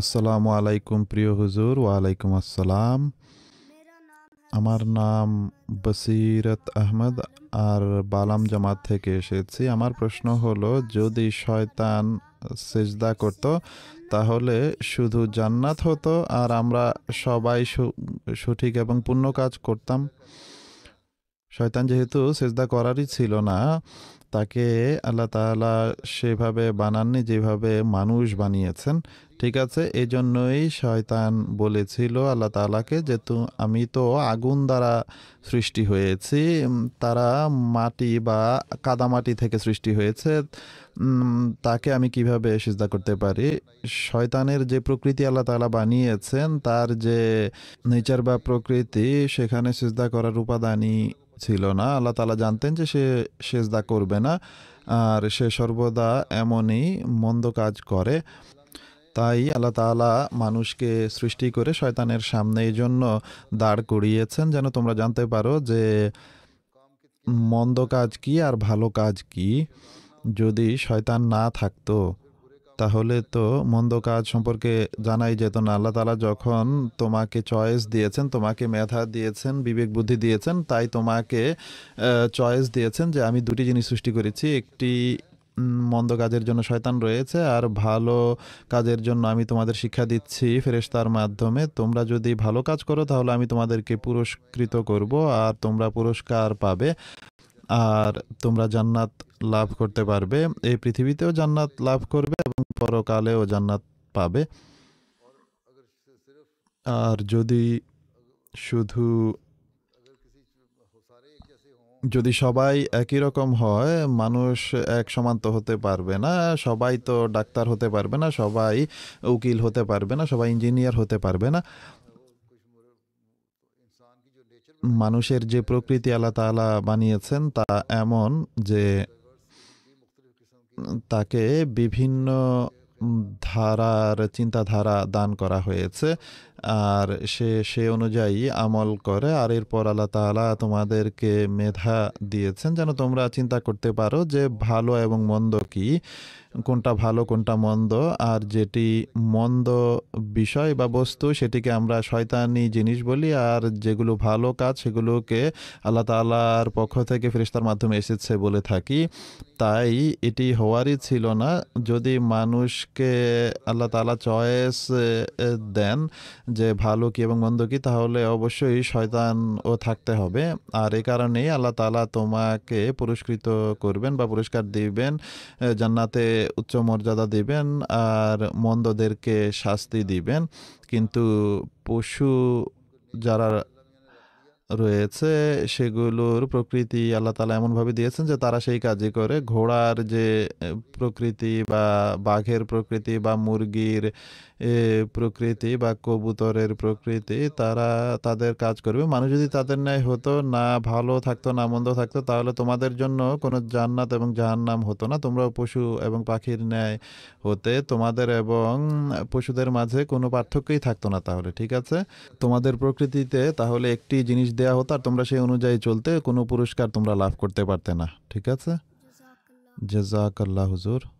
আসসালামু আলাইকুম প্রিয় হুজুর ওয়ালাইকুম আসসালাম আমার নাম বসিরত আহমদ আর বালাম জামাত থেকে এসেছি আমার প্রশ্ন হলো যদি শয়তান সেজদা করত তাহলে শুধু জান্নাত হতো আর আমরা সবাই সঠিক এবং পূর্ণ কাজ করতাম শয়তান যেহেতু সেজদা করারই ছিল না তাকে আল্লাহ তালা সেভাবে বানাননি যেভাবে মানুষ বানিয়েছেন ঠিক আছে এই জন্যই শয়তান বলেছিল আল্লাহ তালাকে যে আমি তো আগুন দ্বারা সৃষ্টি হয়েছি তারা মাটি বা কাদামাটি থেকে সৃষ্টি হয়েছে তাকে আমি কিভাবে সিজদা করতে পারি শয়তানের যে প্রকৃতি আল্লাহ তালা বানিয়েছেন তার যে নেচার বা প্রকৃতি সেখানে সিজদা করার উপাদানই ছিল না আল্লাহ তালা জানতেন যে সে সেজদা করবে না আর সে সর্বদা এমনই মন্দ কাজ করে তাই আল্লাহ তালা মানুষকে সৃষ্টি করে শয়তানের সামনে এই জন্য দাঁড় করিয়েছেন যেন তোমরা জানতে পারো যে মন্দ কাজ কি আর ভালো কাজ কি যদি শয়তান না থাকতো তাহলে তো মন্দ কাজ সম্পর্কে জানাই যেত না আল্লাহ তালা যখন তোমাকে চয়েস দিয়েছেন তোমাকে মেধা দিয়েছেন বিবেক বুদ্ধি দিয়েছেন তাই তোমাকে চয়েস দিয়েছেন যে আমি দুটি জিনিস সৃষ্টি করেছি একটি মন্দ কাজের জন্য শয়তান রয়েছে আর ভালো কাজের জন্য আমি তোমাদের শিক্ষা দিচ্ছি ফেরেস্তার মাধ্যমে তোমরা যদি ভালো কাজ করো তাহলে আমি তোমাদেরকে পুরস্কৃত করব আর তোমরা পুরস্কার পাবে আর তোমরা জান্নাত লাভ করতে পারবে এই পৃথিবীতেও জান্নাত লাভ করবে পরকালেও জান্নাত পাবে আর যদি শুধু যদি সবাই একই রকম হয় মানুষ এক সমান তো হতে পারবে না সবাই তো ডাক্তার হতে পারবে না সবাই উকিল হতে পারবে না সবাই ইঞ্জিনিয়ার হতে পারবে না মানুষের যে প্রকৃতি আল্লাহ তালা বানিয়েছেন তা এমন যে তাকে বিভিন্ন ধারার চিন্তাধারা দান করা হয়েছে আর সে সে অনুযায়ী আমল করে আর এরপর আল্লাহ তালা তোমাদেরকে মেধা দিয়েছেন যেন তোমরা চিন্তা করতে পারো যে ভালো এবং মন্দ কি কোনটা ভালো কোনটা মন্দ আর যেটি মন্দ বিষয় বা বস্তু সেটিকে আমরা শয়তানি জিনিস বলি আর যেগুলো ভালো কাজ সেগুলোকে আল্লাহ তালার পক্ষ থেকে ফেরিস্তার মাধ্যমে এসেছে বলে থাকি তাই এটি হওয়ারই ছিল না যদি মানুষকে আল্লাহ তালা চয়েস দেন যে ভালো কি এবং মন্দ কি তাহলে অবশ্যই ও থাকতে হবে আর এ কারণেই আল্লাহ তালা তোমাকে পুরস্কৃত করবেন বা পুরস্কার দিবেন জান্নাতে উচ্চ মর্যাদা দিবেন আর মন্দদেরকে শাস্তি দিবেন কিন্তু পশু যারা রয়েছে সেগুলোর প্রকৃতি আল্লাহ তালা এমনভাবে দিয়েছেন যে তারা সেই কাজই করে ঘোড়ার যে প্রকৃতি বা বাঘের প্রকৃতি বা মুরগির প্রকৃতি বা কবুতরের প্রকৃতি তারা তাদের কাজ করবে মানুষ যদি তাদের ন্যায় হতো না ভালো থাকতো না মন্দ থাকতো তাহলে তোমাদের জন্য কোনো জান্নাত এবং জাহান্নাম হতো না তোমরাও পশু এবং পাখির ন্যায় হতে তোমাদের এবং পশুদের মাঝে কোনো পার্থক্যই থাকতো না তাহলে ঠিক আছে তোমাদের প্রকৃতিতে তাহলে একটি জিনিস দেয়া হতো আর তোমরা সেই অনুযায়ী চলতে কোনো পুরস্কার তোমরা লাভ করতে পারতে না ঠিক আছে জাজাক আল্লাহ হুজুর